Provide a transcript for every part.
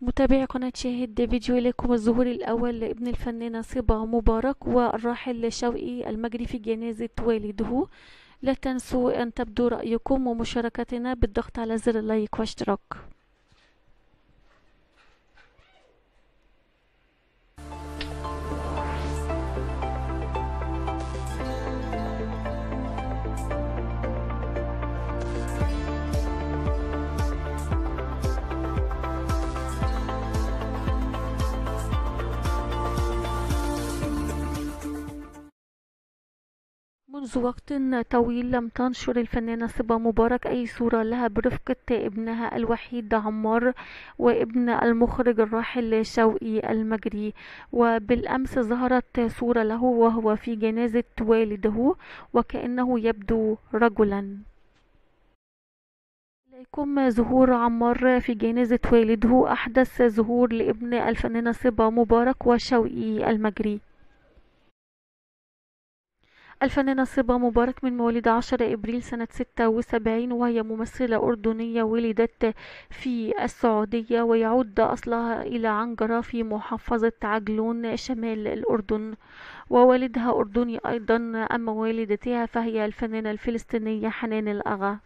متابعي قناة شاهد فيديو لكم الظهور الأول لابن الفنانة صبا مبارك والراحل شوقي المجري في جنازة والده لا تنسوا أن تبدوا رأيكم ومشاركتنا بالضغط على زر اللايك واشتراك منذ وقت طويل لم تنشر الفنانة صبا مبارك أي صورة لها برفقة ابنها الوحيد عمار وابن المخرج الراحل شوقي المجري وبالأمس ظهرت صورة له وهو في جنازة والده وكأنه يبدو رجلا إليكم ظهور عمار في جنازة والده أحدث ظهور لابن الفنانة صبا مبارك وشوقي المجري الفنانة صبا مبارك من مواليد 10 إبريل سنة 76 وهي ممثلة أردنية ولدت في السعودية ويعود أصلها إلى عنجرة في محافظة عجلون شمال الأردن ووالدها أردني أيضا أما والدتها فهي الفنانة الفلسطينية حنان الأغا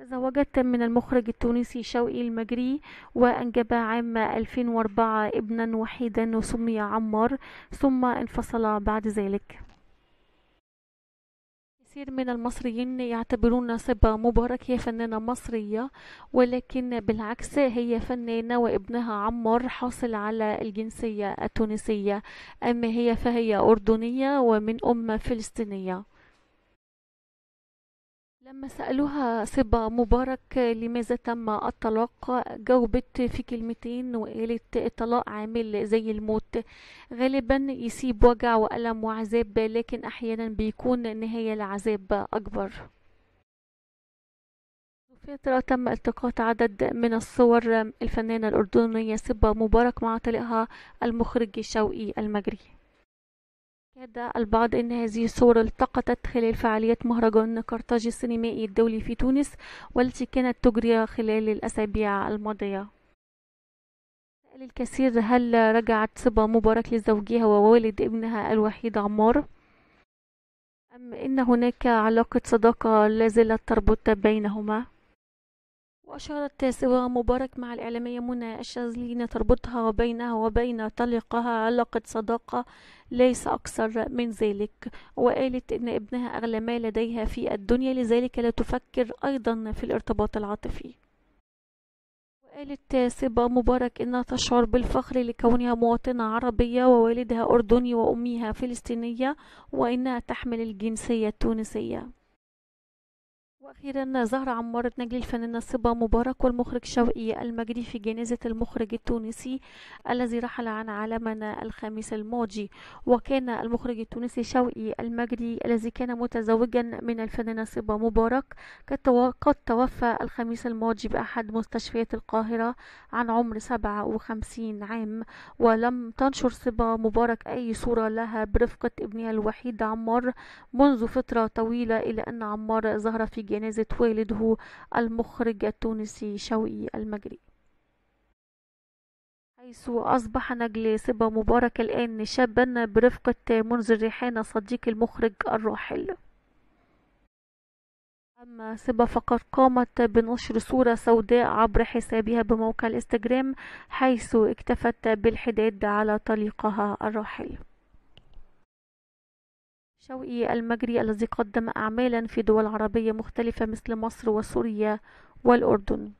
تزوجت من المخرج التونسي شوقي المجري وأنجب عام 2004 ابنا وحيدا وسمي عمار ثم انفصل بعد ذلك كثير من المصريين يعتبرون صبا مبارك هي فنانة مصرية ولكن بالعكس هي فنانة وابنها عمار حاصل على الجنسية التونسية أما هي فهي أردنية ومن أم فلسطينية لما سألوها صبا مبارك لماذا تم الطلاق جاوبت في كلمتين وقالت الطلاق عامل زي الموت غالبا يسيب وجع وألم وعذاب لكن أحيانا بيكون نهاية لعذاب أكبر فترة تم التقاط عدد من الصور الفنانة الأردنية صبا مبارك مع طليقها المخرج شوقي المجري كاد البعض أن هذه الصور التقطت خلال فعالية مهرجان قرطاج السينمائي الدولي في تونس والتي كانت تجري خلال الأسابيع الماضية سأل الكثير هل رجعت صبا مبارك لزوجها ووالد ابنها الوحيد عمار أم إن هناك علاقة صداقة لا زالت تربط بينهما؟ وأشارت التاسع مبارك مع الإعلامية منى الشاذلي تربطها بينها وبين طليقها علاقة صداقة ليس أكثر من ذلك وقالت إن ابنها أغلى ما لديها في الدنيا لذلك لا تفكر أيضا في الارتباط العاطفي قالت سبا مبارك إنها تشعر بالفخر لكونها مواطنة عربية ووالدها أردني وأمها فلسطينية وإنها تحمل الجنسية التونسية واخيرا زهرة عمار نجلي الفنانة صبا مبارك والمخرج شوقي المجري في جنازة المخرج التونسي الذي رحل عن عالمنا الخامس الماضي وكان المخرج التونسي شوقي المجري الذي كان متزوجا من الفنانة صبا مبارك قد توفى الخميس الماضي بأحد مستشفيات القاهرة عن عمر 57 عام ولم تنشر صبا مبارك أي صورة لها برفقة ابنها الوحيد عمار منذ فترة طويلة إلى أن عمار ظهر في جنازة جنازة والده المخرج التونسي شوقي المجري حيث أصبح نجل سبا مبارك الآن شابا برفقة منذر ريحانة صديق المخرج الراحل أما سبا فقد قامت بنشر صورة سوداء عبر حسابها بموقع الإنستغرام حيث اكتفت بالحداد على طليقها الراحل شوقي المجري الذي قدم أعمالا في دول عربية مختلفة مثل مصر وسوريا والأردن